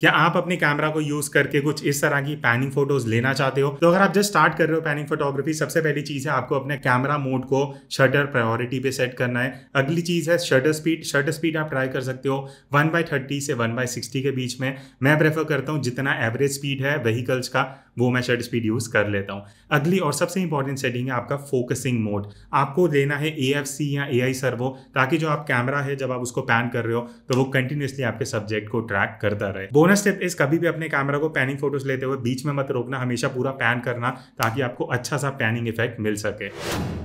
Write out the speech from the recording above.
क्या आप अपने कैमरा को यूज करके कुछ इस तरह की पैनिंग फोटोज लेना चाहते हो तो अगर आप जस्ट स्टार्ट कर रहे हो पैनिंग फोटोग्राफी सबसे पहली चीज है आपको अपने कैमरा मोड को शटर प्रायोरिटी पे सेट करना है अगली चीज है शटर स्पीड शटर स्पीड आप ट्राई कर सकते हो वन बाय थर्टी से वन बाई सिक्सटी के बीच में मैं प्रेफर करता हूँ जितना एवरेज स्पीड है व्हीकल्स का वो मैं शर्ट स्पीड यूज़ कर लेता हूँ अगली और सबसे इंपॉर्टेंट सेटिंग है आपका फोकसिंग मोड आपको लेना है ए या ए सर्वो ताकि जो आप कैमरा है जब आप उसको पैन कर रहे हो तो वो कंटिन्यूसली आपके सब्जेक्ट को ट्रैक करता रहे बोनस टिप इस कभी भी अपने कैमरा को पैनिंग फोटोज लेते हुए बीच में मत रोकना हमेशा पूरा पैन करना ताकि आपको अच्छा सा पैनिंग इफेक्ट मिल सके